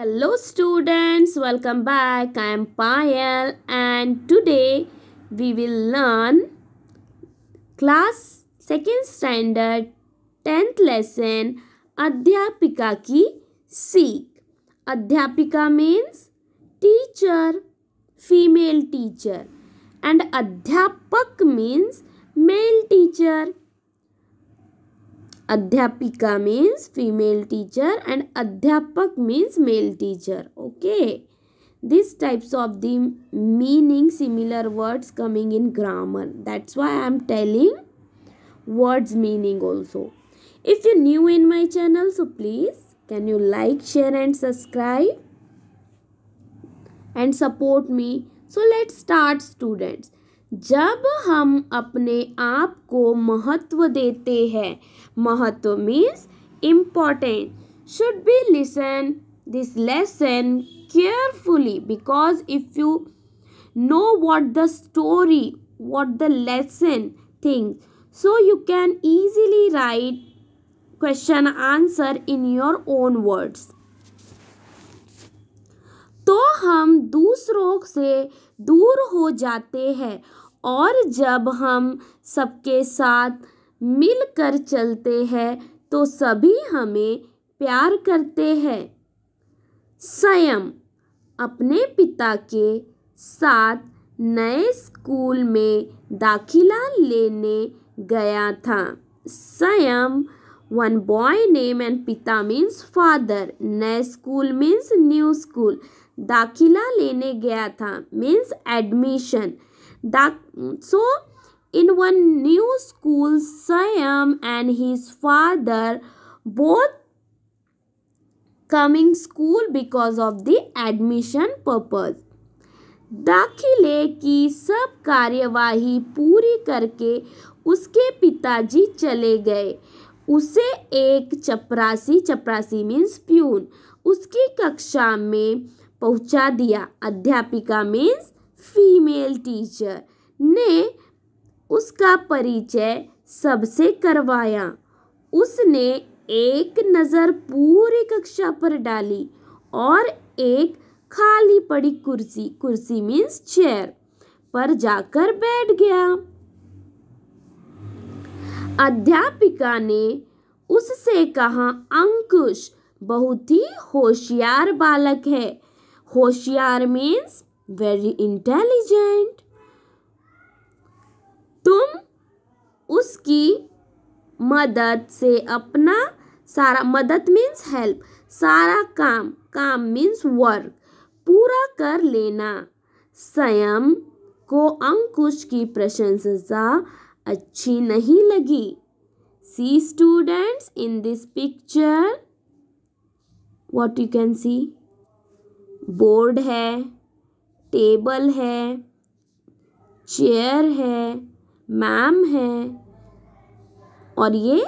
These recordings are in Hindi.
Hello students, welcome back. I am Payal and today we will learn class second standard 10th lesson Adhyapika ki seek. Adhyapika means teacher, female teacher and adhyapak means male teacher adhyapika means female teacher and adhyapak means male teacher okay these types of the meaning similar words coming in grammar that's why i am telling words meaning also if you're new in my channel so please can you like share and subscribe and support me so let's start students जब हम अपने आप को महत्व देते हैं महत्व means important should be listen this lesson carefully because if you know what the story what the lesson things so you can easily write question answer in your own words तो हम दूसरों से दूर हो जाते हैं और जब हम सबके साथ मिलकर चलते हैं तो सभी हमें प्यार करते हैं संयम अपने पिता के साथ नए स्कूल में दाखिला लेने गया था Sanyam one boy name and पिता मीन्स फादर नए स्कूल मीन्स न्यू स्कूल दाखिला लेने गया था means admission so in one new school Sayam and his father both coming school because of the admission purpose दाखिले की सब कार्यवाही पूरी करके उसके पिताजी चले गए उसे एक चपरासी चपरासी मीन्स प्यून उसकी कक्षा में पहुंचा दिया अध्यापिका मीन्स फीमेल टीचर ने उसका परिचय सबसे करवाया उसने एक नज़र पूरी कक्षा पर डाली और एक खाली पड़ी कुर्सी कुर्सी मीन्स चेयर पर जाकर बैठ गया अध्यापिका ने उससे कहा अंकुश बहुत ही होशियार बालक है होशियार मीन्स वेरी इंटेलिजेंट तुम उसकी मदद से अपना सारा मदद मीन्स हेल्प सारा काम काम मीन्स वर्क पूरा कर लेना संयम को अंकुश की प्रशंसा अच्छी नहीं लगी see students in this picture what you can see board है टेबल है चेयर है मैम है और ये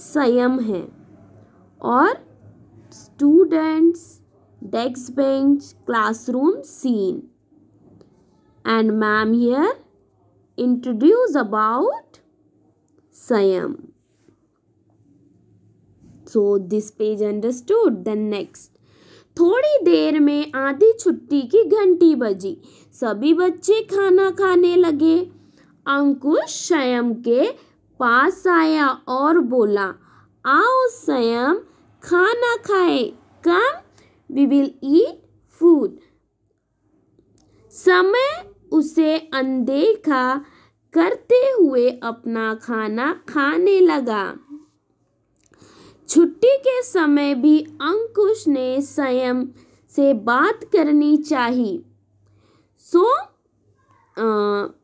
सयम है और students desk bench classroom scene and ma'am here introduce about Sayam so this page understood the next थोड़ी देर में आधी छुट्टी की घंटी बजी सभी बच्चे खाना खाने लगे अंकुश स्वयं के पास आया और बोला आओ स्वयं खाना खाए come we will eat food Samay उसे अनदेखा करते हुए अपना खाना खाने लगा छुट्टी के समय भी अंकुश ने संयम से बात करनी चाहिए सो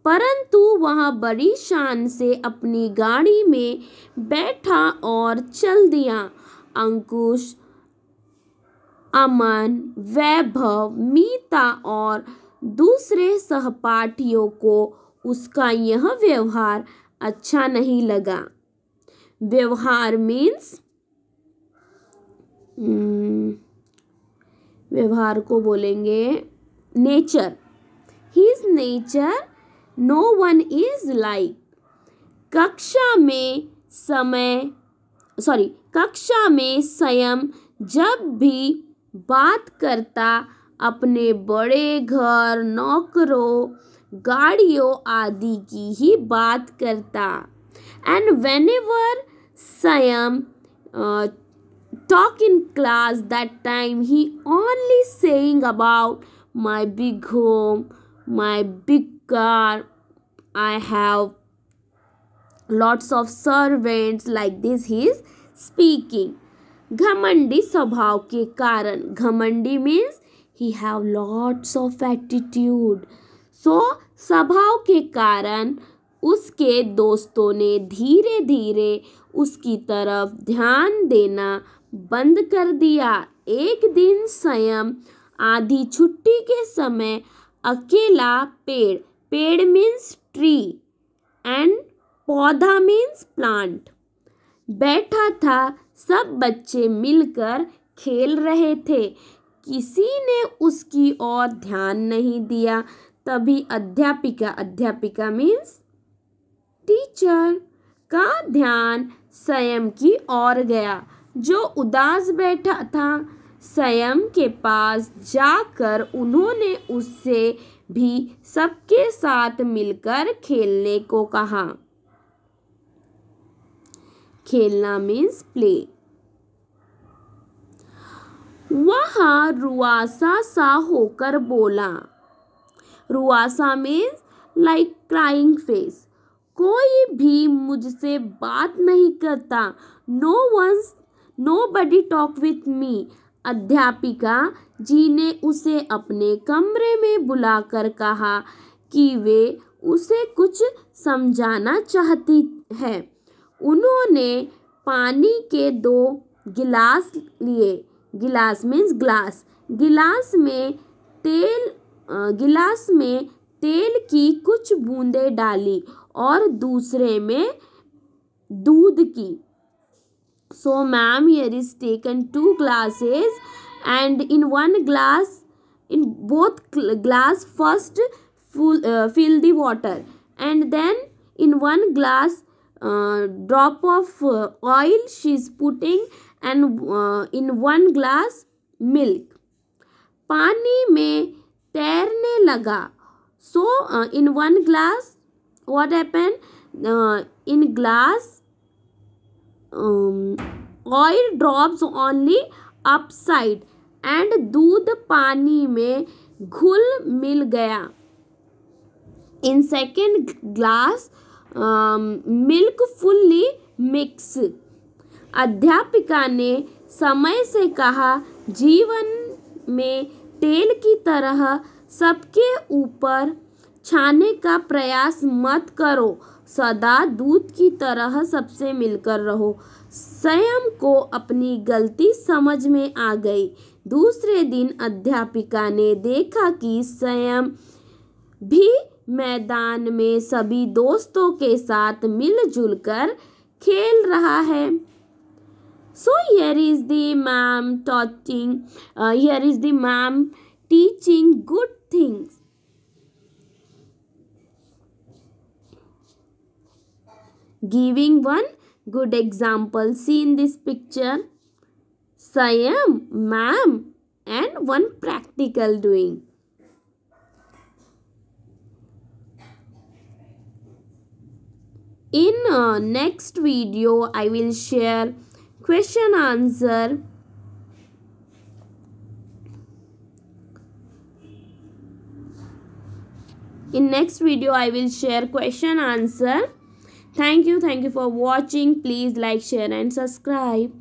परंतु वह बड़ी शान से अपनी गाड़ी में बैठा और चल दिया अंकुश अमन वैभव मीता और दूसरे सहपाठियों को उसका यह व्यवहार अच्छा नहीं लगा व्यवहार मीन्स हम्म, व्यवहार को बोलेंगे nature his nature no one is like कक्षा में समय सॉरी कक्षा में स्वयं जब भी बात करता अपने बड़े घर नौकरों गाड़ियों आदि की ही बात करता and whenever Swayam talk in class that time he only saying about my big home my big car i have lots of servants like this he is speaking घमंडी स्वभाव के कारण घमंडी means he have lots of attitude so स्वभाव के कारण उसके दोस्तों ने धीरे धीरे उसकी तरफ ध्यान देना बंद कर दिया एक दिन स्वयं आधी छुट्टी के समय अकेला पेड़ पेड़ मीन्स ट्री एंड पौधा मीन्स प्लांट बैठा था सब बच्चे मिलकर खेल रहे थे किसी ने उसकी ओर ध्यान नहीं दिया तभी अध्यापिका अध्यापिका मीन्स टीचर का ध्यान स्वयं की ओर गया जो उदास बैठा था सयम के पास जाकर उन्होंने उससे भी सबके साथ मिलकर खेलने को कहा खेलना मीन्स प्ले वह रुआसा सा होकर बोला रुआसा मीन्स लाइक क्राइंग फेस कोई भी मुझसे बात नहीं करता no once nobody talk with me अध्यापिका जी ने उसे अपने कमरे में बुलाकर कहा कि वे उसे कुछ समझाना चाहती है उन्होंने पानी के दो गिलास लिए गिलास मीन्स ग्लास गिलास में तेल गिलास में तेल की कुछ बूंदें डाली और दूसरे में दूध की So ma'am here is taken two glasses and in one glass, in both glass first full, uh, fill the water and then in one glass uh, drop of uh, oil she is putting and uh, in one glass milk. Pani mein तैरने लगा in one glass, what happened? Happen uh, in glass. Oil drops only upside and दूध पानी में घुल मिल गया in second glass milk fully mix अध्यापिका ने समय से कहा जीवन में तेल की तरह सबके ऊपर छाने का प्रयास मत करो सदा दूध की तरह सबसे मिलकर रहो स्वयं को अपनी गलती समझ में आ गई दूसरे दिन अध्यापिका ने देखा कि स्वयं भी मैदान में सभी दोस्तों के साथ मिलजुल कर खेल रहा है सो यर is the ma'am teaching uh, is the ma'am teaching good things giving one good example. See in this picture, Siam, ma'am and one practical doing. In uh, next video, I will share question answer In next video, I will share question answer. Thank you. Thank you for watching. Please like, share and subscribe.